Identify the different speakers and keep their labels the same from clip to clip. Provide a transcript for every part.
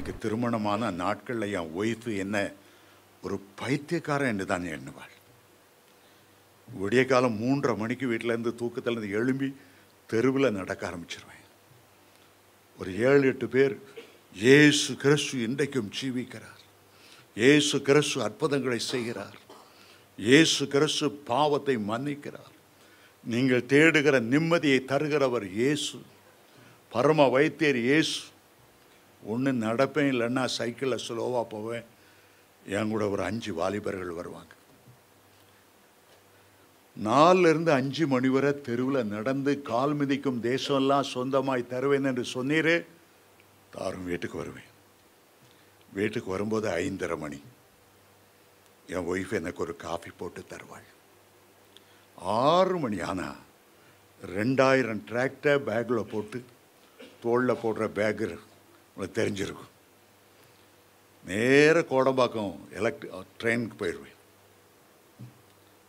Speaker 1: எனக்கு திருமணமான நாட்களில் என் ஒய்ஃபு என்ன ஒரு பைத்தியக்காரன் என்று தான் எண்ணுவாள் விடிய காலம் மூன்றரை மணிக்கு வீட்டிலேருந்து இருந்து எழும்பி தெருவில் நடக்க ஆரம்பிச்சிருவேன் ஒரு ஏழு எட்டு பேர் ஏசு கிரசு இன்றைக்கும் ஜீவிக்கிறார் ஏசு கிரசு அற்புதங்களை செய்கிறார் ஏசு கிரசு பாவத்தை மன்னிக்கிறார் நீங்கள் தேடுகிற நிம்மதியை தருகிறவர் இயேசு பரம வைத்தியர் இயேசு ஒன்று நடப்பேன் இல்லைன்னா சைக்கிளில் ஸ்லோவாக போவேன் என் கூட ஒரு அஞ்சு வாலிபர்கள் வருவாங்க நாலுலேருந்து அஞ்சு மணி வரை தெருவில் நடந்து கால் மிதிக்கும் தேசமெல்லாம் சொந்தமாய் தருவேன் என்று சொன்னீரு தாரும் வீட்டுக்கு வருவேன் வீட்டுக்கு வரும்போது ஐந்தரை மணி என் ஒய்ஃப் எனக்கு ஒரு காஃபி போட்டு தருவாள் ஆறு மணி ஆனால் ரெண்டாயிரம் டிராக்டர் பேக்கில் போட்டு தோளில் போடுற பேக்கு உனக்கு தெரிஞ்சிருக்கும் நேர கோடம்பாக்கம் எலக்ட் ட்ரெயினுக்கு போயிடுவேன்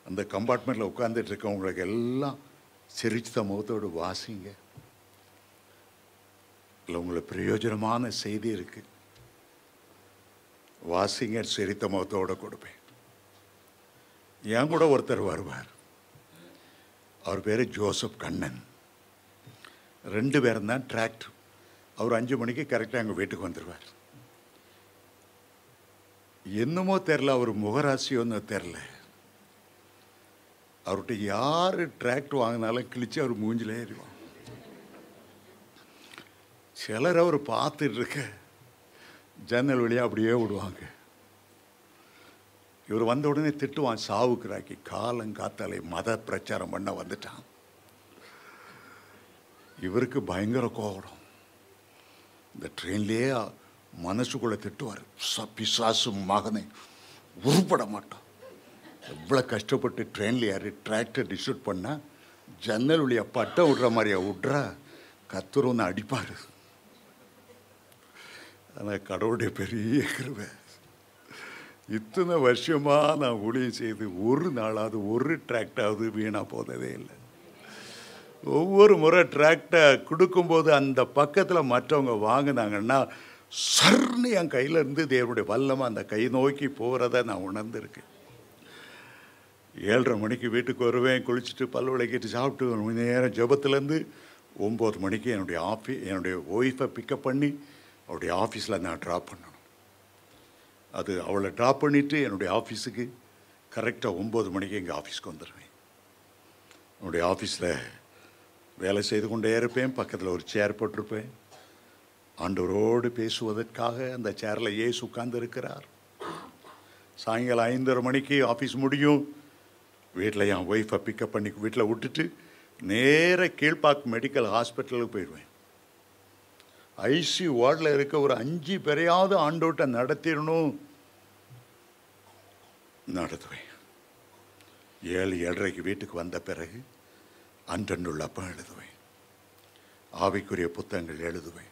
Speaker 1: அந்த கம்பார்ட்மெண்ட்டில் உட்காந்துட்டு இருக்கவங்களுக்கு எல்லாம் சிரித்த முகத்தோடு வாசிங்க இல்லை உங்களுக்கு பிரயோஜனமான செய்தி இருக்குது வாசிங்க சிரித்த முகத்தோடு கொடுப்பேன் என் கூட ஒருத்தர் வருவார் அவர் பேர் ஜோசப் கண்ணன் ரெண்டு பேரும் தான் டிராக்டர் அவர் அஞ்சு மணிக்கு கரெக்டாக எங்கள் வீட்டுக்கு வந்துடுவார் என்னமோ தெரில அவர் முகராசி ஒன்றும் தெரில அவர்கிட்ட யார் டிராக்டர் வாங்கினாலும் கிழிச்சு அவர் மூஞ்சிலே ஏறிவான் சிலர் அவர் பார்த்துட்டு இருக்க ஜன்னல் வழியாக அப்படியே விடுவாங்க இவர் வந்த உடனே திட்டுவான் காலம் காலங்காத்தாலே மத பிரச்சாரம் பண்ண வந்துட்டான் இவருக்கு பயங்கர கோபம் இந்த ட்ரெயின்லேயே மனசுக்குள்ளே திட்டுவார் ச பிசாசு மகனை உருப்பட மாட்டோம் எவ்வளோ கஷ்டப்பட்டு ட்ரெயினில் யார் டிராக்டர் டிஸ்ட்ரிபியூட் பண்ணால் ஜன்னல் வழியை பட்டம் விடுற மாதிரியா விட்றா கத்துருன்னு அடிப்பார் ஆனால் கடவுளுடைய பெரிய கிருவை இத்தனை வருஷமாக நான் ஊழியம் செய்து ஒரு நாளாவது ஒரு டிராக்டாவது வீணாக போனதே இல்லை ஒவ்வொரு முறை டிராக்டை கொடுக்கும்போது அந்த பக்கத்தில் மற்றவங்க வாங்கினாங்கன்னா சர்னு என் கையிலேருந்து தேவருடைய வல்லமாக அந்த கை நோக்கி போகிறத நான் உணர்ந்துருக்கேன் ஏழரை மணிக்கு வீட்டுக்கு வருவேன் குளிச்சுட்டு பல் விளக்கிட்டு சாப்பிட்டு ஒரு மணி நேரம் ஜபத்துலேருந்து ஒம்பது மணிக்கு என்னுடைய ஆஃபீஸ் என்னுடைய ஒய்ஃபை பிக்கப் பண்ணி அவருடைய ஆஃபீஸில் நான் ட்ராப் பண்ணணும் அது அவளை ட்ராப் பண்ணிவிட்டு என்னுடைய ஆஃபீஸுக்கு கரெக்டாக ஒம்பது மணிக்கு எங்கள் ஆஃபீஸ்க்கு வந்துடுவேன் என்னுடைய ஆஃபீஸில் வேலை செய்து கொண்டே இருப்பேன் பக்கத்தில் ஒரு சேர் போட்டிருப்பேன் ஆண்டவரோடு பேசுவதற்காக அந்த சேரில் ஏசு உட்கார்ந்து இருக்கிறார் சாயங்காலம் ஐந்தரை மணிக்கு ஆஃபீஸ் முடியும் வீட்டில் என் ஒய்ஃபை பிக்கப் பண்ணி வீட்டில் விட்டுட்டு நேர கீழ்பாக் மெடிக்கல் ஹாஸ்பிட்டலுக்கு போயிடுவேன் ஐசி வார்டில் இருக்க ஒரு அஞ்சு பேரையாவது ஆண்டோட்டம் நடத்திடணும் நடத்துவேன் ஏழு ஏழரைக்கு வீட்டுக்கு வந்த பிறகு அன்றன்றுள்ள அப்பம் எழுதுவேன் ஆவிக்குரிய புத்தகங்கள் எழுதுவேன்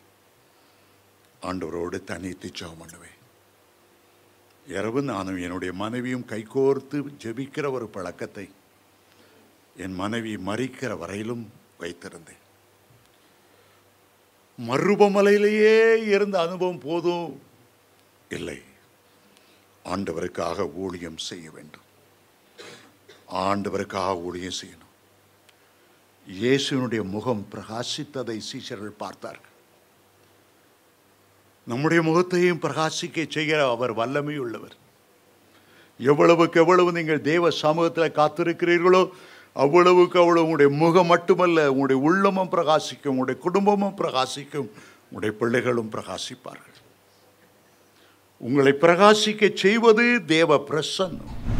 Speaker 1: ஆண்டவரோடு தனி ஜெபம் பண்ணுவேன் இரவு நானும் என்னுடைய மனைவியும் கைகோர்த்து ஜெபிக்கிற ஒரு பழக்கத்தை என் மனைவி மறிக்கிற வரையிலும் வைத்திருந்தேன் மறுபமலையிலேயே இருந்த அனுபவம் போதும் இல்லை ஆண்டவருக்காக ஊழியம் செய்ய வேண்டும் ஆண்டவருக்காக ஊழியம் செய்யணும் இயேசுனுடைய முகம் பிரகாசித்ததை சீசர்கள் பார்த்தார்கள் நம்முடைய முகத்தையும் பிரகாசிக்க செய்கிற அவர் வல்லமை உள்ளவர் எவ்வளவுக்கு எவ்வளவு நீங்கள் தேவ சமூகத்தில் காத்திருக்கிறீர்களோ அவ்வளவுக்கு அவ்வளவு உங்களுடைய முகம் மட்டுமல்ல உங்களுடைய உள்ளமும் பிரகாசிக்கும் உங்களுடைய குடும்பமும் பிரகாசிக்கும் உங்களுடைய பிள்ளைகளும் பிரகாசிப்பார்கள் உங்களை பிரகாசிக்க செய்வது தேவ பிரசன்னம்